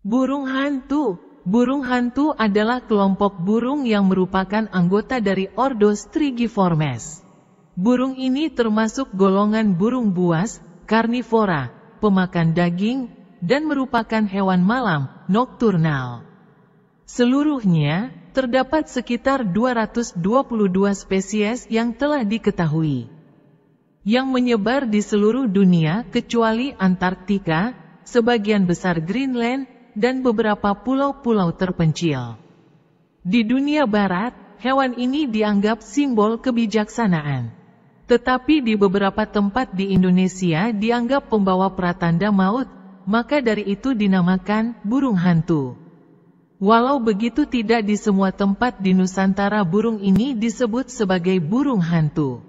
Burung hantu Burung hantu adalah kelompok burung yang merupakan anggota dari Ordo Strigiformes. Burung ini termasuk golongan burung buas, karnivora, pemakan daging, dan merupakan hewan malam, nokturnal. Seluruhnya, terdapat sekitar 222 spesies yang telah diketahui. Yang menyebar di seluruh dunia kecuali Antartika, sebagian besar Greenland, dan beberapa pulau-pulau terpencil. Di dunia barat, hewan ini dianggap simbol kebijaksanaan. Tetapi di beberapa tempat di Indonesia dianggap pembawa pratanda maut, maka dari itu dinamakan burung hantu. Walau begitu tidak di semua tempat di Nusantara burung ini disebut sebagai burung hantu.